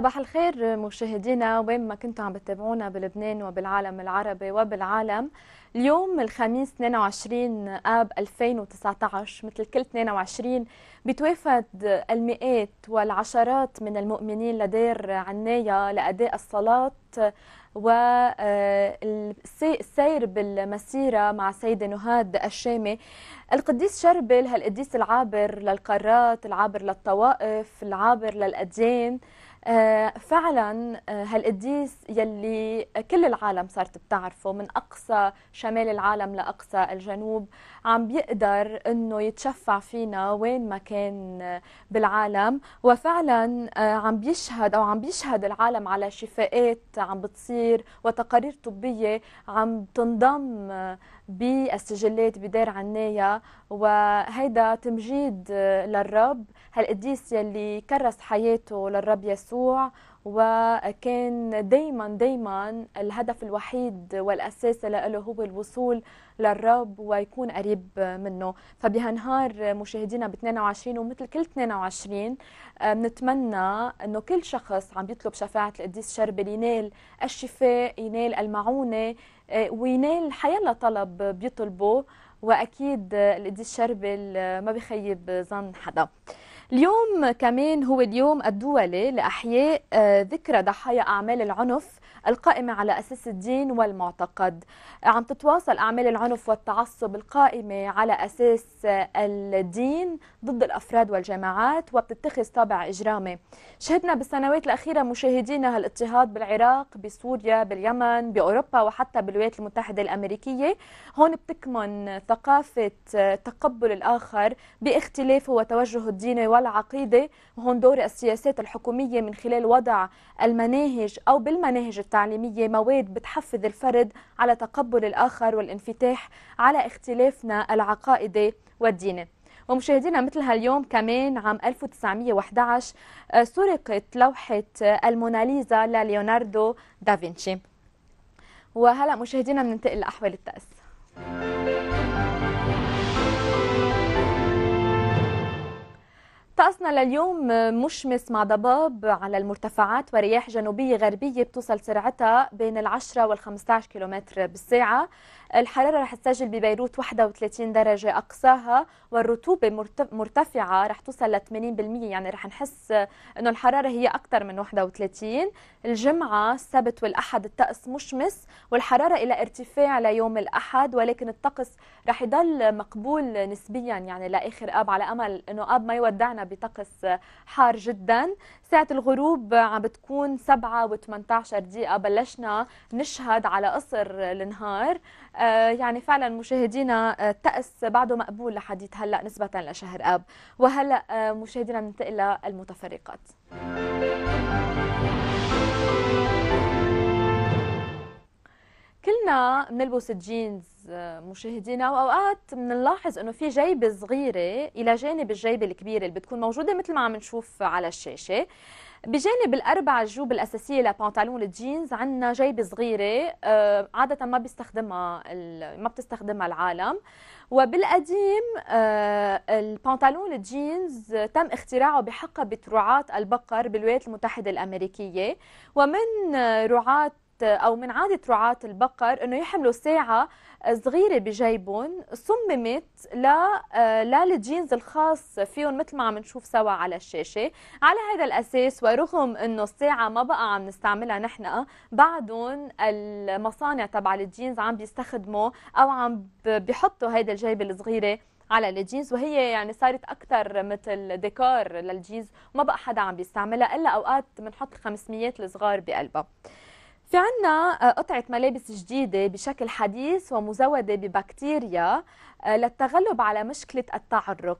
صباح الخير مشاهدينا وين ما كنتوا عم بتابعونا بلبنان وبالعالم العربي وبالعالم اليوم الخميس 22 اب 2019 مثل كل 22 بتوافد المئات والعشرات من المؤمنين لدير عناية لأداء الصلاة والسير آه، بالمسيرة مع سيدة نهاد الشامي القديس شربل هالقديس العابر للقارات العابر للطوائف العابر للأديان آه، فعلا آه، هالقديس يلي كل العالم صارت بتعرفه من اقصى شمال العالم لاقصى الجنوب عم بيقدر انه يتشفع فينا وين ما كان آه، بالعالم وفعلا عم بيشهد او عم بيشهد العالم على شفاءات عم بتصير وتقارير طبيه عم تنضم بالسجلات بدار عناية وهيدا تمجيد للرب هالقديس يلي كرس حياته للرب يسوع وكان دايما دايما الهدف الوحيد والأساسي له هو الوصول للرب ويكون قريب منه فبهالنهار مشاهدينا ب 22 ومثل كل 22 آه، بنتمنى انه كل شخص عم يطلب شفاعه القديس شربل ينال الشفاء ينال المعونه آه، وينال حيلا طلب بيطلبه واكيد القديس شربل آه، ما بخيب ظن حدا اليوم كمان هو اليوم الدولي لأحياء آه، ذكرى ضحايا أعمال العنف القائمة على أساس الدين والمعتقد عم تتواصل أعمال العنف والتعصب القائمة على أساس آه، الدين ضد الأفراد والجماعات وبتتخذ طابع إجرامي شهدنا بالسنوات الأخيرة مشاهدينا هالاضطهاد بالعراق بسوريا باليمن بأوروبا وحتى بالولايات المتحدة الأمريكية هون بتكمن ثقافة آه، تقبل الآخر باختلافه وتوجهه الديني والعقيدة وهون دور السياسات الحكومية من خلال وضع المناهج أو بالمناهج التعليمية مواد بتحفز الفرد على تقبل الآخر والانفتاح على اختلافنا العقائدي والديني ومشاهدينا مثل هاليوم كمان عام 1911 آه، سرقت لوحة آه، الموناليزا لليوناردو دافنشي وهلا مشاهدينا بننتقل لأحوال التأس طقسنا لليوم مشمس مع ضباب على المرتفعات ورياح جنوبية غربية بتوصل سرعتها بين ال10 وال15 كيلومتر بالساعة الحرارة رح تسجل ببيروت 31 درجة أقصاها والرطوبة مرتفعة رح توصل ل 80% يعني رح نحس إنه الحرارة هي أكثر من 31 الجمعة السبت والأحد الطقس مشمس والحرارة إلى ارتفاع ليوم الأحد ولكن الطقس رح يضل مقبول نسبيا يعني لآخر آب على أمل إنه آب ما يودعنا بطقس حار جدا ساعة الغروب عم بتكون 7 و18 دقيقة بلشنا نشهد على قصر النهار آه، يعني فعلا مشاهدينا الطقس آه، بعده مقبول لحديث هلا نسبة لشهر آب وهلا آه، مشاهدينا بننتقل للمتفرقات بنلبس الجينز آه، مشاهدينا واوقات بنلاحظ انه في جيبه صغيره الى جانب الجيبه الكبيره اللي بتكون موجوده مثل ما عم نشوف على الشاشه بجانب الاربع جيوب الاساسيه لبنطلون الجينز عندنا جيبه صغيره آه، عاده ما بيستخدمها ما بتستخدمها العالم وبالقديم آه، البنطلون الجينز تم اختراعه بحقبه رعاه البقر بالولايات المتحده الامريكيه ومن رعاه او من عاده رعاه البقر انه يحملوا ساعه صغيره بجيبهم صممت ل آه، للجينز الخاص فيهم مثل ما عم نشوف سوا على الشاشه على هذا الاساس ورغم انه الساعه ما بقى عم نستعملها نحن بعدهم المصانع تبع الجينز عم بيستخدموا او عم بيحطوا هيدا الجيبه الصغيره على الجينز وهي يعني صارت اكثر مثل ديكور للجينز ما بقى حدا عم بيستعملها الا اوقات بنحط الخمسميات الصغار بقلبها في عنا آه، قطعة ملابس جديدة بشكل حديث ومزودة ببكتيريا آه، للتغلب على مشكلة التعرق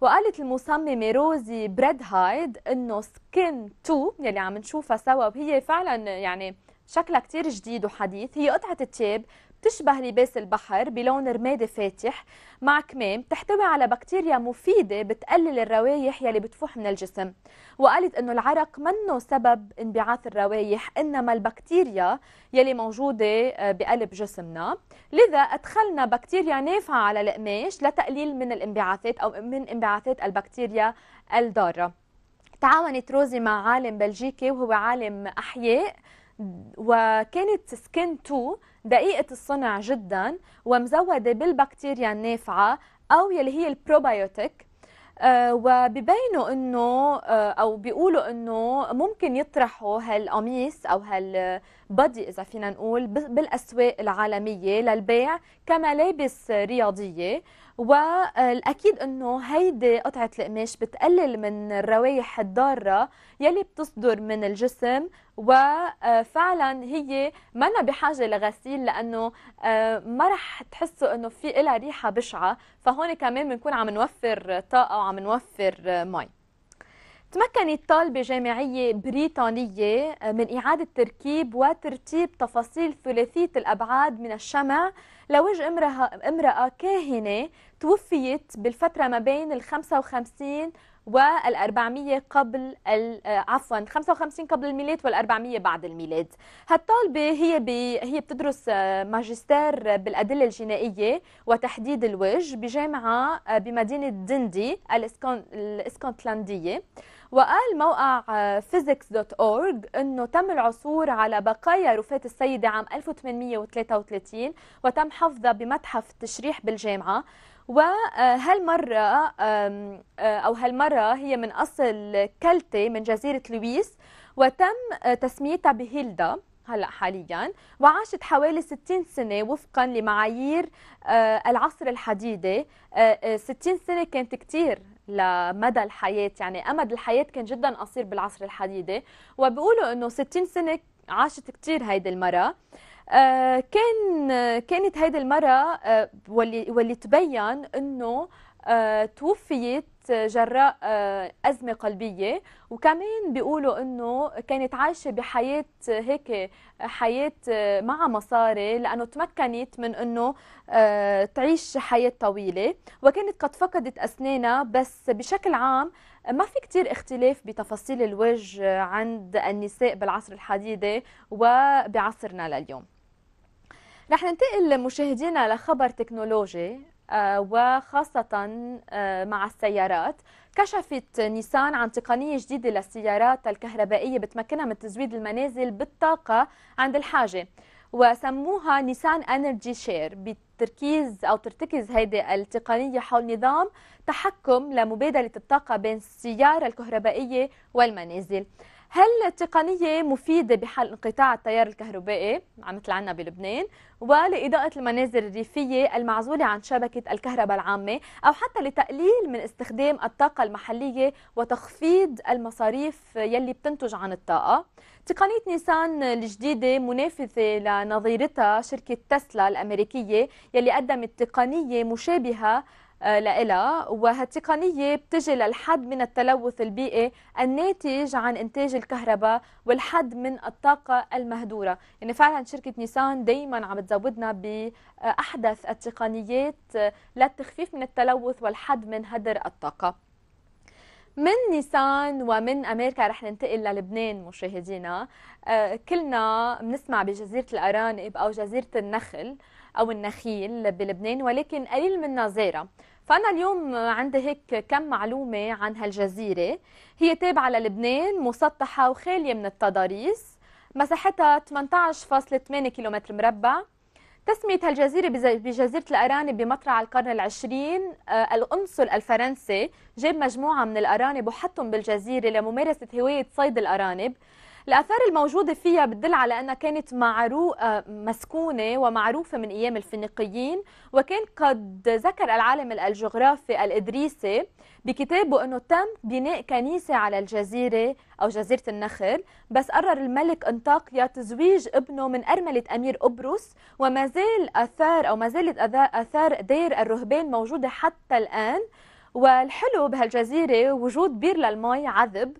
وقالت المصممة روزي بريدهايد انه سكين 2 يلي عم نشوفها سوا وهي فعلا يعني شكلها كتير جديد وحديث هي قطعة التياب تشبه لباس البحر بلون رمادي فاتح مع كمام تحتوي على بكتيريا مفيدة بتقلل الروايح يلي بتفوح من الجسم وقالت انه العرق منه سبب انبعاث الروايح انما البكتيريا يلي موجودة آه، بقلب جسمنا لذا ادخلنا بكتيريا نافعة على القماش لتقليل من الانبعاثات او من انبعاثات البكتيريا الضارة تعاونت روزي مع عالم بلجيكي وهو عالم احياء وكانت سكين 2 دقيقة الصنع جدا ومزودة بالبكتيريا النافعة أو يلي هي البروبايوتيك آه انه آه او بيقولوا انه ممكن يطرحوا هالقميص او هالبادي اذا فينا نقول بالاسواق العالميه للبيع كملابس رياضيه والاكيد انه هيدي قطعه القماش بتقلل من الروائح الضاره يلي بتصدر من الجسم وفعلا هي منا بحاجه لغسيل لانه آه، ما رح تحسوا انه في لها ريحه بشعه فهون كمان بنكون عم نوفر طاقه وعم نوفر مي تمكنت طالبة جامعية بريطانية آه، من إعادة تركيب وترتيب تفاصيل ثلاثية الأبعاد من الشمع لوجه امرأة كاهنة توفيت بالفترة ما بين ال 55 وال 400 قبل آه، عفوا 55 قبل الميلاد وال 400 بعد الميلاد هالطالبة هي هي بتدرس آه، ماجستير بالأدلة الجنائية وتحديد الوجه بجامعة آه، بمدينة دندي الاسكتلندية وقال موقع فيزيكس دوت اورج انه تم العثور على بقايا رفات السيدة عام 1833 وتم حفظها بمتحف التشريح بالجامعة وهالمرة أو هالمرة هي من أصل كلتي من جزيرة لويس وتم تسميتها بهيلدا هلا حاليا وعاشت حوالي 60 سنه وفقا لمعايير العصر الحديده 60 سنه كانت كثير لمدى الحياه يعني امد الحياه كان جدا قصير بالعصر الحديده وبيقولوا انه 60 سنه عاشت كثير هيدي المراه آه، كان كانت هيدي المرة آه، واللي واللي تبين انه آه، توفيت جراء أزمة قلبية وكمان بيقولوا أنه كانت عايشة بحياة هيك حياة مع مصاري لأنه تمكنت من أنه تعيش حياة طويلة وكانت قد فقدت أسنانها بس بشكل عام ما في كتير اختلاف بتفاصيل الوجه عند النساء بالعصر الحديدة وبعصرنا لليوم رح ننتقل مشاهدينا لخبر تكنولوجي آه، وخاصة آه، مع السيارات كشفت نيسان عن تقنية جديدة للسيارات الكهربائية بتمكنها من تزويد المنازل بالطاقة عند الحاجة وسموها نيسان انرجي شير بتركيز او ترتكز هيدي التقنيه حول نظام تحكم لمبادله الطاقه بين السياره الكهربائيه والمنازل هل التقنية مفيدة بحل انقطاع التيار الكهربائي مثل عنا بلبنان ولإضاءة المنازل الريفية المعزولة عن شبكة الكهرباء العامة أو حتى لتقليل من استخدام الطاقة المحلية وتخفيض المصاريف يلي بتنتج عن الطاقة تقنية نيسان الجديدة منافسة لنظيرتها شركة تسلا الأمريكية يلي قدمت تقنية مشابهة آه، لإلها وهالتقنية بتجي للحد من التلوث البيئي الناتج عن إنتاج الكهرباء والحد من الطاقة المهدورة يعني فعلا شركة نيسان دايما عم تزودنا بأحدث التقنيات آه، للتخفيف من التلوث والحد من هدر الطاقة من نيسان ومن امريكا رح ننتقل للبنان مشاهدينا آه، كلنا بنسمع بجزيره الارانب او جزيره النخل أو النخيل بلبنان ولكن قليل منا زارها فأنا اليوم عندي هيك كم معلومة عن هالجزيرة هي تابعة للبنان مسطحة وخالية من التضاريس مساحتها 18.8 كيلومتر مربع تسمية هالجزيرة بجزيرة الأرانب بمطرع القرن العشرين آه، الأنصل الفرنسي جاب مجموعة من الأرانب وحطهم بالجزيرة لممارسة هواية صيد الأرانب الآثار الموجودة فيها بتدل على أنها كانت معرو... آه، مسكونة ومعروفة من أيام الفينيقيين وكان قد ذكر العالم الجغرافي الإدريسي بكتابه أنه تم بناء كنيسة على الجزيرة أو جزيرة النخل بس قرر الملك أنطاكيا تزويج ابنه من أرملة أمير قبرص وما زال أثار أو ما زالت أثار دير الرهبان موجودة حتى الآن والحلو بهالجزيرة وجود بير للمي عذب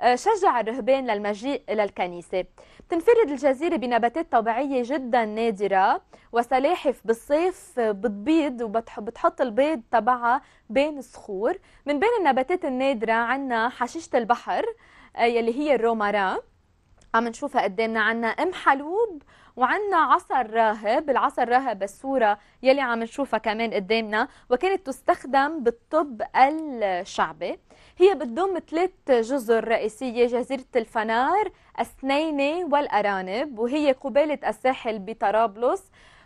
آه، شجع الرهبان للمجيء إلى الكنيسة بتنفرد الجزيرة بنباتات طبيعية جدا نادرة وسلاحف بالصيف آه، بتبيض وبتحط البيض تبعها بين الصخور من بين النباتات النادرة عنا حشيشة البحر آه، يلي هي الرومارا عم نشوفها قدامنا عنا ام حلوب وعندنا عصا الراهب العصا الراهب الصورة يلي عم نشوفها كمان قدامنا وكانت تستخدم بالطب الشعبي هي بتضم ثلاث جزر رئيسية جزيرة الفنار السنينة والأرانب وهي قبالة الساحل بطرابلس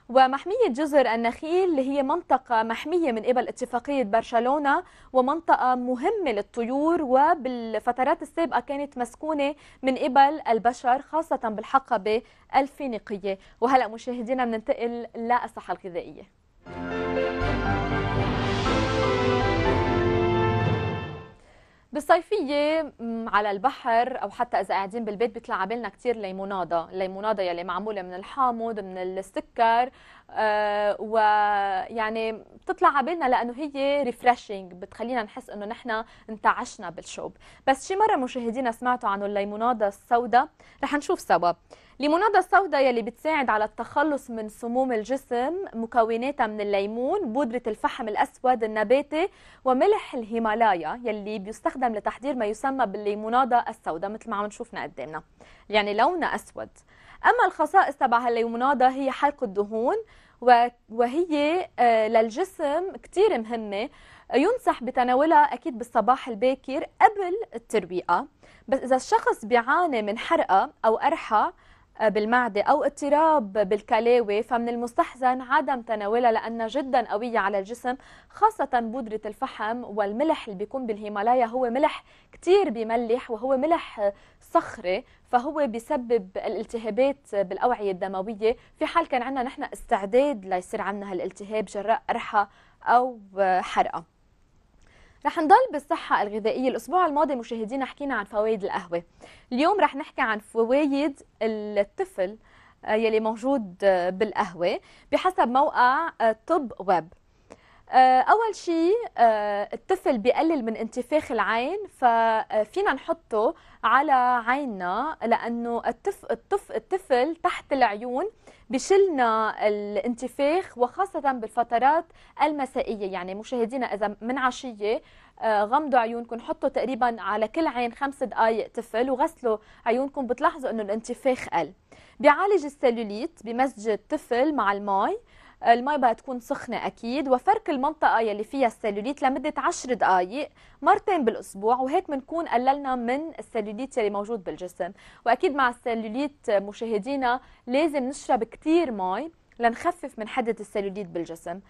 ومحمية جزر النخيل هي منطقة محمية من قبل اتفاقية برشلونة ومنطقة مهمة للطيور وبالفترات السابقة كانت مسكونة من قبل البشر خاصة بالحقبة الفينيقية وهلأ مشاهدينا بننتقل للصحة الغذائية بالصيفيه على البحر او حتى اذا قاعدين بالبيت بيطلع عبالنا كتير ليموناده الليموناده يلي معموله من الحامض من السكر آه ويعني بتطلع عبالنا لانه هي ريفرشينج بتخلينا نحس انه نحن انتعشنا بالشوب بس شي مره مشاهدينا سمعتوا عن الليموناده السوداء رح نشوف سوا ليمونادا السوداء يلي بتساعد على التخلص من سموم الجسم مكوناتها من الليمون بودرة الفحم الأسود النباتي وملح الهيمالايا يلي بيستخدم لتحضير ما يسمى بالليمونادا السوداء مثل ما عم نشوفنا قدامنا يعني لونها أسود أما الخصائص تبع هالليمونادا هي حرق الدهون وهي آه، للجسم كتير مهمة ينصح بتناولها أكيد بالصباح الباكر قبل الترويقة بس إذا الشخص بيعاني من حرقة أو قرحة بالمعدة أو اضطراب بالكلاوي فمن المستحسن عدم تناولها لأنها جدا قوية على الجسم خاصة بودرة الفحم والملح اللي بيكون بالهيمالايا هو ملح كتير بملح وهو ملح صخري فهو بيسبب الالتهابات بالأوعية الدموية في حال كان عندنا نحن استعداد ليصير عندنا هالالتهاب جراء قرحة أو حرقة رح نضل بالصحة الغذائية الأسبوع الماضي مشاهدينا حكينا عن فوائد القهوة اليوم رح نحكي عن فوائد الطفل آه، يلي موجود آه، بالقهوة بحسب موقع آه، طب ويب آه، اول شيء آه، الطفل بقلل من انتفاخ العين ففينا آه، نحطه على عيننا لانه الطفل الطفل, التف... تحت العيون بشلنا الانتفاخ وخاصه بالفترات المسائيه يعني مشاهدينا اذا من عشيه غمضوا عيونكم حطوا تقريبا على كل عين خمس دقائق طفل وغسلوا عيونكم بتلاحظوا انه الانتفاخ قل بيعالج السلوليت بمزج الطفل مع المي المي بقى تكون سخنه اكيد وفرك المنطقه يلي فيها السلوليت لمده 10 دقائق مرتين بالاسبوع وهيك بنكون قللنا من السلوليت يلي موجود بالجسم واكيد مع السلوليت مشاهدينا لازم نشرب كثير مي لنخفف من حده السلوليت بالجسم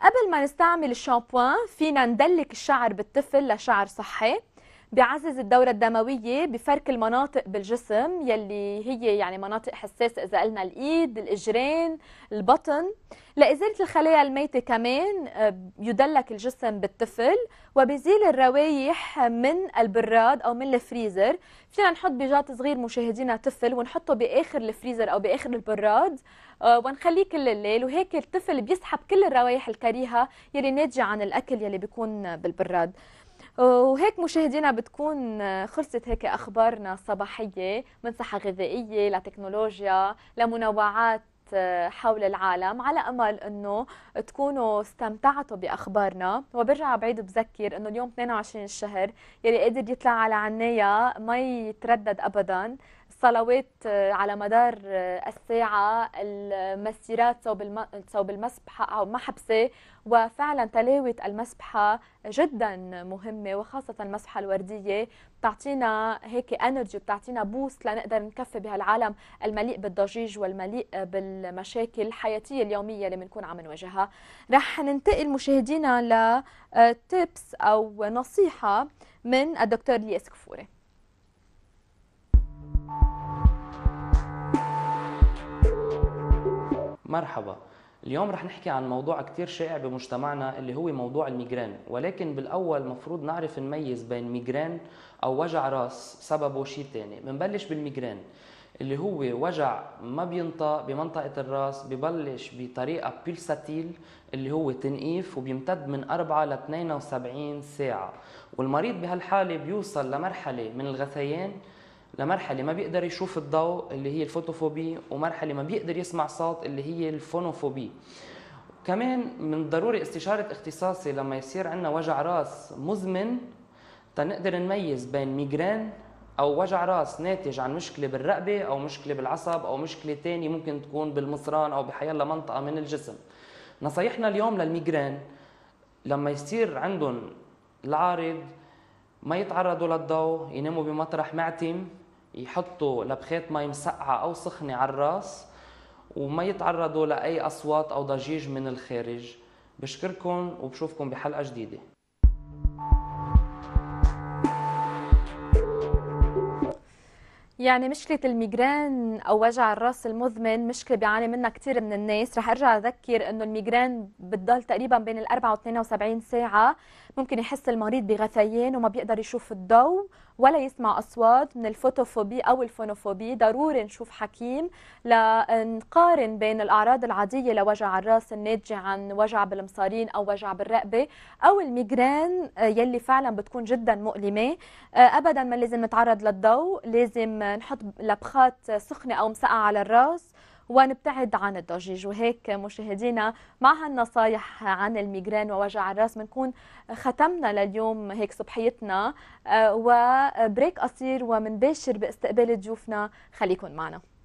قبل ما نستعمل الشامبوان فينا ندلك الشعر بالطفل لشعر صحي بيعزز الدورة الدموية بفرك المناطق بالجسم يلي هي يعني مناطق حساسة إذا قلنا الإيد، الإجرين، البطن لإزالة الخلايا الميتة كمان آه، يدلك الجسم بالطفل وبزيل الروايح من البراد أو من الفريزر فينا نحط بجات صغير مشاهدينا طفل ونحطه بآخر الفريزر أو بآخر البراد آه، ونخليه كل الليل وهيك الطفل بيسحب كل الروايح الكريهة يلي ناتجة عن الأكل يلي بيكون بالبراد وهيك مشاهدينا بتكون آه، خلصت هيك اخبارنا الصباحيه من صحه غذائيه لتكنولوجيا لمنوعات آه، حول العالم على امل انه تكونوا استمتعتوا باخبارنا وبرجع بعيد بذكر انه اليوم 22 الشهر يلي قدر يطلع على عناية ما يتردد ابدا صلوات آه، على مدار آه، الساعة المسيرات صوب صوب المسبحة أو محبسة وفعلا تلاوة المسبحة جدا مهمة وخاصة المسبحة الوردية بتعطينا هيك انرجي بتعطينا بوست لنقدر نكفي بهالعالم المليء بالضجيج والمليء بالمشاكل الحياتية اليومية اللي بنكون عم نواجهها رح ننتقل مشاهدينا لتيبس آه، أو نصيحة من الدكتور لياس كفوري مرحبا اليوم رح نحكي عن موضوع كتير شائع بمجتمعنا اللي هو موضوع الميجران ولكن بالأول مفروض نعرف نميز بين ميجران أو وجع راس سببه شيء تاني بنبلش بالميجران اللي هو وجع ما بينطق بمنطقة الراس ببلش بطريقة بيلساتيل اللي هو تنقيف وبيمتد من 4 ل 72 ساعة والمريض بهالحالة بيوصل لمرحلة من الغثيان لمرحله ما بيقدر يشوف الضوء اللي هي الفوتوفوبي ومرحله ما بيقدر يسمع صوت اللي هي الفونوفوبي كمان من ضروري استشارة اختصاصي لما يصير عندنا وجع راس مزمن تنقدر نميز بين ميجرين أو وجع راس ناتج عن مشكلة بالرقبة أو مشكلة بالعصب أو مشكلة ثانيه ممكن تكون بالمصران أو الله منطقة من الجسم نصيحنا اليوم للميجرين لما يصير عندهم العارض ما يتعرضوا للضوء يناموا بمطرح معتم يحطوا لبخات مي مسقعه او سخنه على الراس وما يتعرضوا لاي اصوات او ضجيج من الخارج بشكركم وبشوفكم بحلقه جديده يعني مشكلة الميجران أو وجع الراس المزمن مشكلة بيعاني منها كثير من الناس رح أرجع أذكر أنه الميجران بتضل تقريبا بين الأربعة و 72 ساعة ممكن يحس المريض بغثيان وما بيقدر يشوف الضوء ولا يسمع اصوات من الفوتوفوبي او الفونوفوبي ضروري نشوف حكيم لنقارن بين الاعراض العاديه لوجع الراس الناتجه عن وجع بالمصارين او وجع بالرقبه او الميجرين يلي فعلا بتكون جدا مؤلمه آه، ابدا ما لازم نتعرض للضوء لازم نحط لبخات سخنه او مسقعه على الراس ونبتعد عن الضجيج وهيك مشاهدينا مع هالنصايح عن الميغرين ووجع الراس بنكون ختمنا لليوم هيك صبحيتنا آه، وبريك قصير ومنباشر باستقبال ضيوفنا خليكن معنا